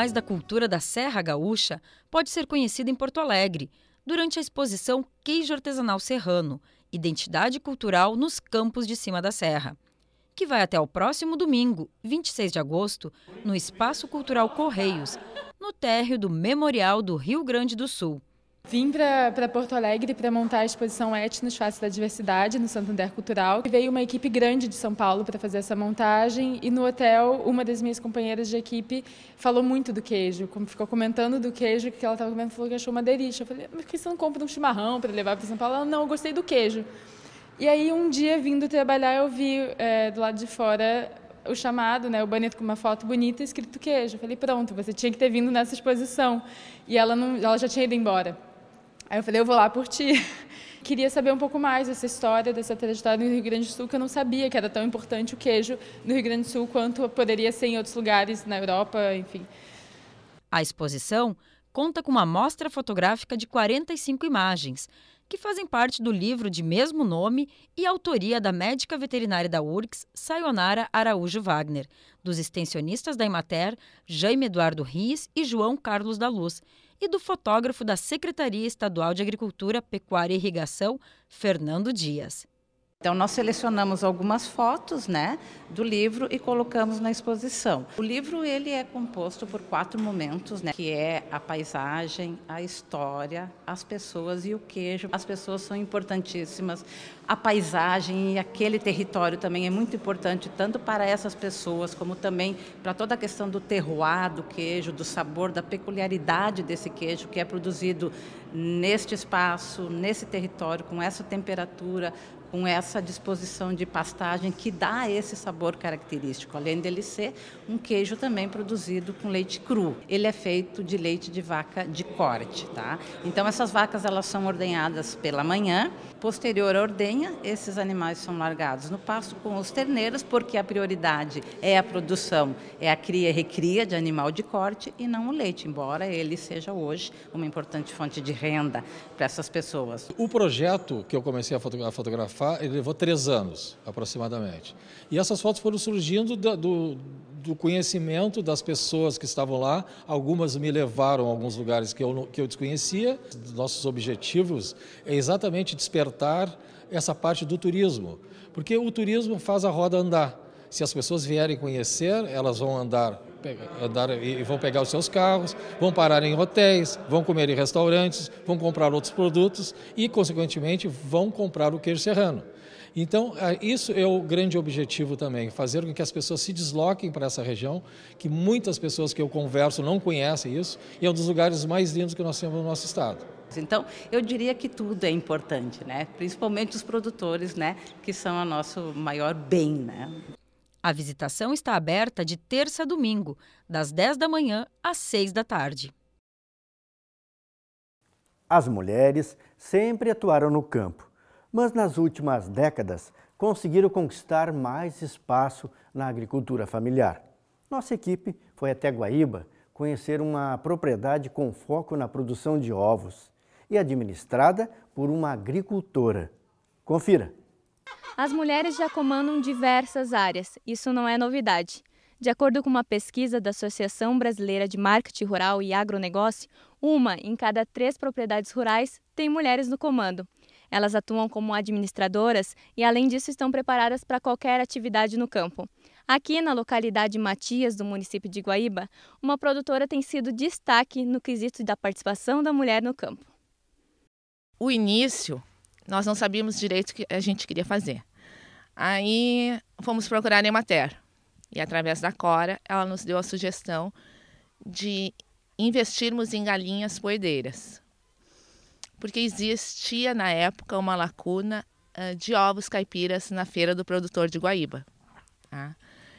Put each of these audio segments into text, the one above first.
mais da cultura da Serra Gaúcha pode ser conhecida em Porto Alegre, durante a exposição Queijo Artesanal Serrano Identidade Cultural nos Campos de Cima da Serra, que vai até o próximo domingo, 26 de agosto, no Espaço Cultural Correios, no térreo do Memorial do Rio Grande do Sul. Vim para Porto Alegre para montar a exposição Etnos Face da Diversidade no Santander Cultural. Veio uma equipe grande de São Paulo para fazer essa montagem e no hotel uma das minhas companheiras de equipe falou muito do queijo, ficou comentando do queijo que ela estava comendo, falou que achou uma delícia. Eu falei, mas por que você não compra um chimarrão para levar para São Paulo? Ela, não, eu gostei do queijo. E aí um dia vindo trabalhar eu vi é, do lado de fora o chamado, né, o banner com uma foto bonita escrito queijo. Eu falei, pronto, você tinha que ter vindo nessa exposição. E ela, não, ela já tinha ido embora. Aí eu falei, eu vou lá por ti. Queria saber um pouco mais dessa história, dessa trajetória no Rio Grande do Sul, que eu não sabia que era tão importante o queijo no Rio Grande do Sul quanto poderia ser em outros lugares na Europa, enfim. A exposição conta com uma amostra fotográfica de 45 imagens, que fazem parte do livro de mesmo nome e autoria da médica veterinária da URGS, Sayonara Araújo Wagner, dos extensionistas da Imater, Jaime Eduardo Riz e João Carlos da Luz, e do fotógrafo da Secretaria Estadual de Agricultura, Pecuária e Irrigação, Fernando Dias. Então nós selecionamos algumas fotos, né, do livro e colocamos na exposição. O livro ele é composto por quatro momentos, né, que é a paisagem, a história, as pessoas e o queijo. As pessoas são importantíssimas. A paisagem e aquele território também é muito importante tanto para essas pessoas como também para toda a questão do terroir do queijo, do sabor, da peculiaridade desse queijo que é produzido neste espaço, nesse território, com essa temperatura, com essa disposição de pastagem que dá esse sabor característico, além dele ser um queijo também produzido com leite cru. Ele é feito de leite de vaca de corte, tá? Então essas vacas elas são ordenhadas pela manhã, posterior à ordenha, esses animais são largados no pasto com os terneiros, porque a prioridade é a produção, é a cria e recria de animal de corte e não o leite, embora ele seja hoje uma importante fonte de renda para essas pessoas. O projeto que eu comecei a fotografar ele levou três anos, aproximadamente. E essas fotos foram surgindo do, do, do, conhecimento das pessoas que estavam lá. Algumas me levaram a alguns lugares que eu, que eu desconhecia. Nossos objetivos é exatamente despertar essa parte do turismo, porque o turismo faz a roda andar. Se as pessoas vierem conhecer, elas vão andar andar, e vão pegar os seus carros, vão parar em hotéis, vão comer em restaurantes, vão comprar outros produtos e, consequentemente, vão comprar o queijo serrano. Então, é, isso é o grande objetivo também, fazer com que as pessoas se desloquem para essa região, que muitas pessoas que eu converso não conhecem isso, e é um dos lugares mais lindos que nós temos no nosso estado. Então, eu diria que tudo é importante, né? Principalmente os produtores, né? Que são o nosso maior bem, né? A visitação está aberta de terça a domingo, das 10 da manhã às 6 da tarde. As mulheres sempre atuaram no campo, mas nas últimas décadas conseguiram conquistar mais espaço na agricultura familiar. Nossa equipe foi até Guaíba conhecer uma propriedade com foco na produção de ovos e administrada por uma agricultora. Confira! As mulheres já comandam diversas áreas, isso não é novidade. De acordo com uma pesquisa da Associação Brasileira de Marketing Rural e Agronegócio, uma em cada três propriedades rurais tem mulheres no comando. Elas atuam como administradoras e, além disso, estão preparadas para qualquer atividade no campo. Aqui na localidade Matias, do município de Guaíba, uma produtora tem sido destaque no quesito da participação da mulher no campo. O início nós não sabíamos direito o que a gente queria fazer. Aí fomos procurar a Emater. E através da Cora, ela nos deu a sugestão de investirmos em galinhas poedeiras. Porque existia na época uma lacuna uh, de ovos caipiras na feira do produtor de Guaíba. Tá?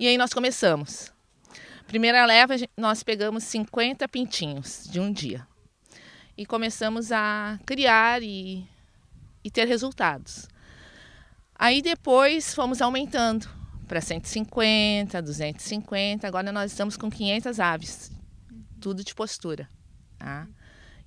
E aí nós começamos. Primeira leva, nós pegamos 50 pintinhos de um dia. E começamos a criar e e ter resultados. Aí depois fomos aumentando para 150, 250, agora nós estamos com 500 aves, tudo de postura. Tá?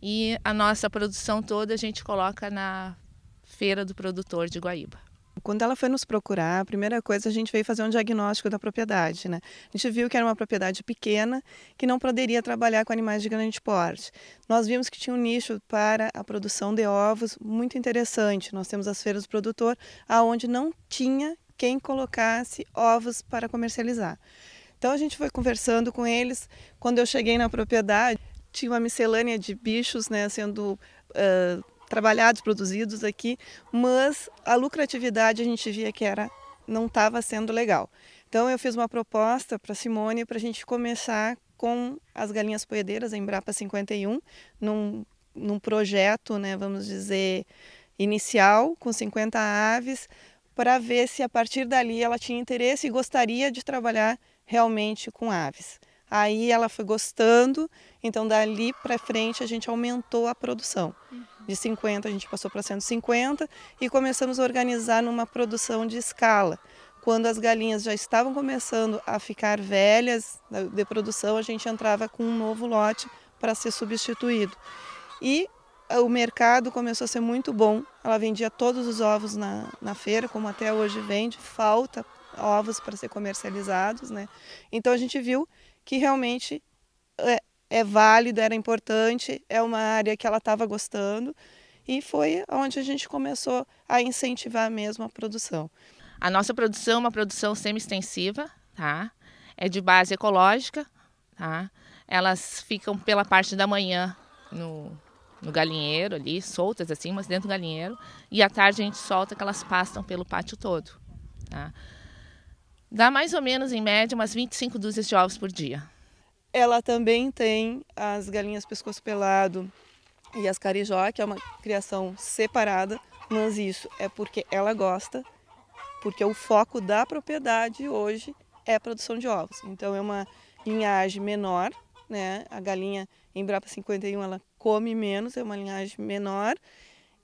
E a nossa produção toda a gente coloca na feira do produtor de Guaíba. Quando ela foi nos procurar, a primeira coisa a gente veio fazer um diagnóstico da propriedade, né? A gente viu que era uma propriedade pequena que não poderia trabalhar com animais de grande porte. Nós vimos que tinha um nicho para a produção de ovos muito interessante. Nós temos as feiras do produtor, aonde não tinha quem colocasse ovos para comercializar. Então a gente foi conversando com eles. Quando eu cheguei na propriedade, tinha uma miscelânea de bichos, né, sendo uh, trabalhados, produzidos aqui, mas a lucratividade a gente via que era não estava sendo legal. Então eu fiz uma proposta para Simone para a gente começar com as galinhas poedeiras em Brapa 51, num, num projeto, né, vamos dizer, inicial, com 50 aves, para ver se a partir dali ela tinha interesse e gostaria de trabalhar realmente com aves. Aí ela foi gostando, então dali para frente a gente aumentou a produção. Uhum. De 50 a gente passou para 150 e começamos a organizar numa produção de escala. Quando as galinhas já estavam começando a ficar velhas né, de produção, a gente entrava com um novo lote para ser substituído. E eh, o mercado começou a ser muito bom. Ela vendia todos os ovos na, na feira, como até hoje vende, falta ovos para ser comercializados, né? Então a gente viu que realmente eh, é válido, era importante, é uma área que ela estava gostando e foi onde a gente começou a incentivar mesmo a produção. A nossa produção é uma produção semi-extensiva, tá? É de base ecológica, tá? Elas ficam pela parte da manhã no, no galinheiro ali, soltas assim, mas dentro do galinheiro, e à tarde a gente solta que elas pastam pelo pátio todo, tá? Dá mais ou menos, em média, umas 25 dúzias de ovos por dia ela também tem as galinhas pescoço pelado e as carijó, que é uma criação separada, mas isso é porque ela gosta, porque o foco da propriedade hoje é a produção de ovos. Então é uma linhagem menor, né? A galinha Embrapa 51 ela come menos, é uma linhagem menor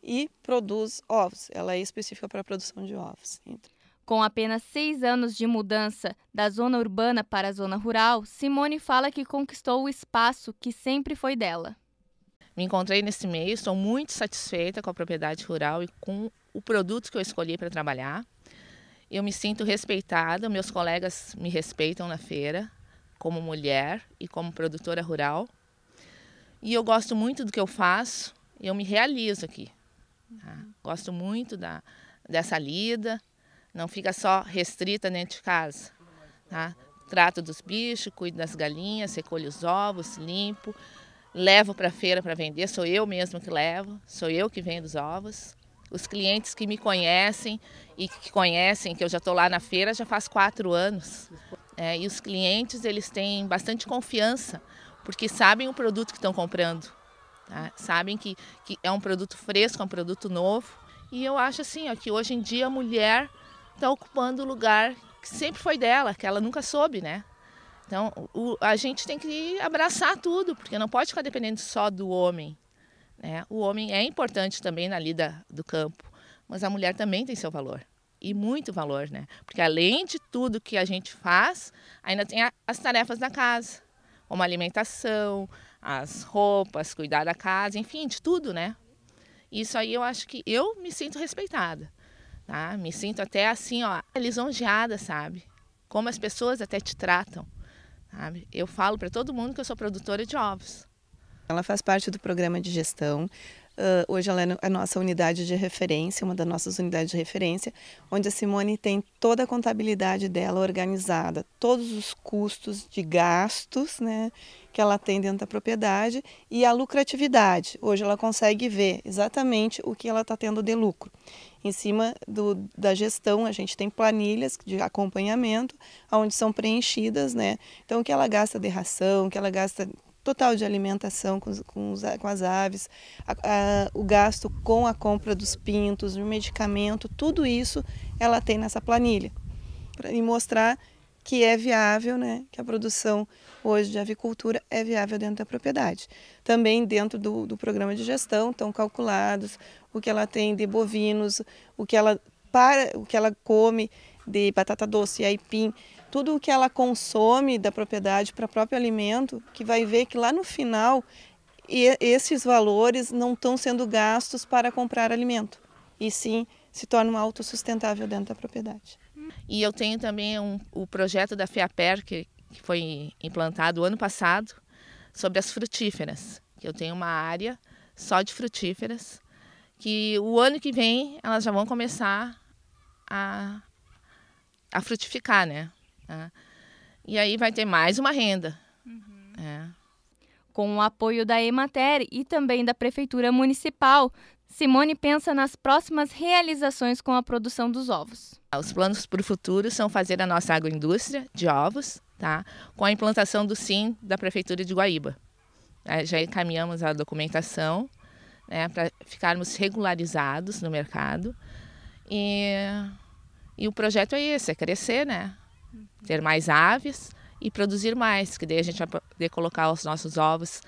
e produz ovos. Ela é específica para a produção de ovos. Então... Com apenas seis anos de mudança da zona urbana para a zona rural, Simone fala que conquistou o espaço que sempre foi dela. Me encontrei nesse meio, estou muito satisfeita com a propriedade rural e com o produto que eu escolhi para trabalhar. Eu me sinto respeitada, meus colegas me respeitam na feira, como mulher e como produtora rural. E eu gosto muito do que eu faço, eu me realizo aqui. Tá? Gosto muito da, dessa lida, não fica só restrita dentro de casa. Tá? Trato dos bichos, cuido das galinhas, recolho os ovos, limpo, levo para a feira para vender. Sou eu mesmo que levo, sou eu que vendo os ovos. Os clientes que me conhecem e que conhecem que eu já estou lá na feira já faz quatro anos. É, e os clientes eles têm bastante confiança porque sabem o produto que estão comprando. Tá? Sabem que, que é um produto fresco, é um produto novo. E eu acho assim, ó, que hoje em dia a mulher está ocupando o lugar que sempre foi dela, que ela nunca soube, né? Então, o, a gente tem que abraçar tudo, porque não pode ficar dependendo só do homem. Né? O homem é importante também na lida do campo, mas a mulher também tem seu valor e muito valor, né? Porque além de tudo que a gente faz, ainda tem a, as tarefas da casa, como alimentação, as roupas, cuidar da casa, enfim, de tudo, né? Isso aí eu acho que eu me sinto respeitada. Tá? Me sinto até assim, ó, lisonjeada, sabe? Como as pessoas até te tratam, sabe? Eu falo para todo mundo que eu sou produtora de ovos. Ela faz parte do programa de gestão Uh, hoje ela é a nossa unidade de referência, uma das nossas unidades de referência, onde a Simone tem toda a contabilidade dela organizada, todos os custos de gastos né, que ela tem dentro da propriedade e a lucratividade. Hoje ela consegue ver exatamente o que ela está tendo de lucro. Em cima do, da gestão, a gente tem planilhas de acompanhamento, onde são preenchidas, né? Então, o que ela gasta de ração, o que ela gasta total de alimentação com, com, os, com as aves, a, a, o gasto com a compra dos pintos, o medicamento, tudo isso ela tem nessa planilha. Para mostrar que é viável, né, que a produção hoje de avicultura é viável dentro da propriedade. Também dentro do, do programa de gestão estão calculados o que ela tem de bovinos, o que ela para, o que ela come de batata doce e aipim, tudo o que ela consome da propriedade para o próprio alimento, que vai ver que lá no final esses valores não estão sendo gastos para comprar alimento, e sim se tornam autossustentável dentro da propriedade. E eu tenho também um, o projeto da FEAPER, que, que foi implantado ano passado, sobre as frutíferas. Eu tenho uma área só de frutíferas, que o ano que vem elas já vão começar a, a frutificar, né? Né? E aí vai ter mais uma renda. Uhum. É. Com o apoio da Emater e também da Prefeitura Municipal, Simone pensa nas próximas realizações com a produção dos ovos. Os planos para o futuro são fazer a nossa agroindústria de ovos, tá? com a implantação do SIM da Prefeitura de Guaíba. Já encaminhamos a documentação né, para ficarmos regularizados no mercado. E, e o projeto é esse, é crescer, né? ter mais aves e produzir mais, que daí a gente vai poder colocar os nossos ovos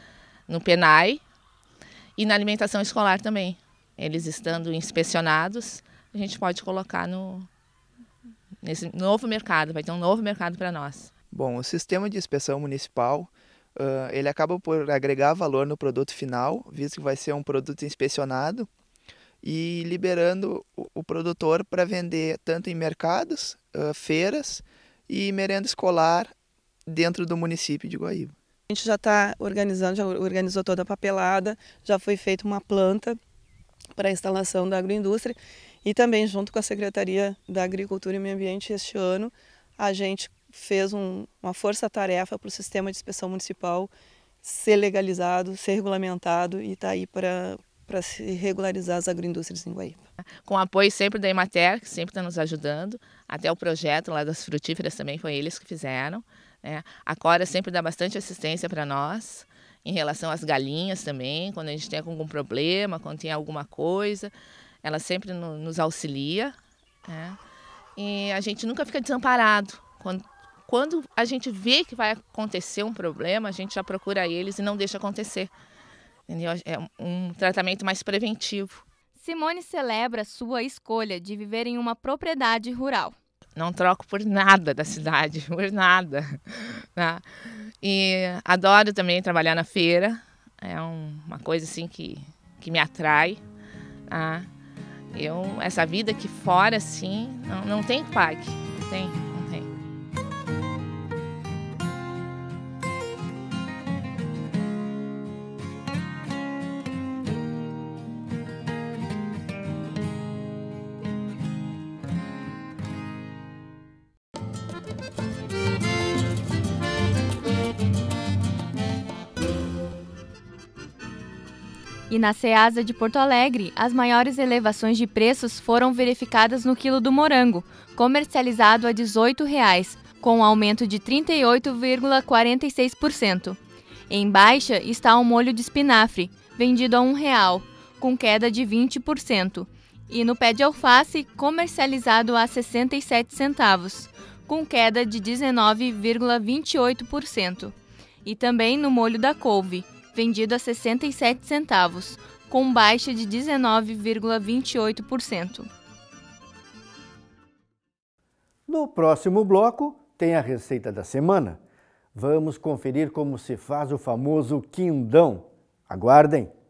no penai e na alimentação escolar também. Eles estando inspecionados, a gente pode colocar no nesse novo mercado, vai ter um novo mercado para nós. Bom, o sistema de inspeção municipal Uh, ele acaba por agregar valor no produto final, visto que vai ser um produto inspecionado e liberando o, o produtor para vender tanto em mercados, uh, feiras e merenda escolar dentro do município de Guaíba. A gente já está organizando, já organizou toda a papelada, já foi feita uma planta para a instalação da agroindústria e também junto com a Secretaria da Agricultura e Meio Ambiente este ano a gente fez um, uma força-tarefa para o sistema de inspeção municipal ser legalizado, ser regulamentado e está aí para para se regularizar as agroindústrias em Guaíba. Com apoio sempre da Emater, que sempre está nos ajudando, até o projeto lá das frutíferas também foi eles que fizeram. Né? A Cora sempre dá bastante assistência para nós, em relação às galinhas também, quando a gente tem algum problema, quando tem alguma coisa, ela sempre no, nos auxilia. Né? E a gente nunca fica desamparado. Quando, quando a gente vê que vai acontecer um problema, a gente já procura eles e não deixa acontecer. É um tratamento mais preventivo. Simone celebra sua escolha de viver em uma propriedade rural. Não troco por nada da cidade, por nada. Tá? E adoro também trabalhar na feira. É uma coisa assim que, que me atrai. Tá? Eu, essa vida aqui fora, assim, não, não tem pague. Não tem. E na Ceasa de Porto Alegre, as maiores elevações de preços foram verificadas no quilo do morango, comercializado a R$ 18,00, com um aumento de 38,46%. Em baixa está o molho de espinafre, vendido a R$ 1,00, com queda de 20%. E no pé de alface, comercializado a R$ 67 centavos, com queda de 19,28%. E também no molho da couve, vendido a 67 centavos, com baixa de 19,28%. No próximo bloco tem a receita da semana. Vamos conferir como se faz o famoso quindão. Aguardem!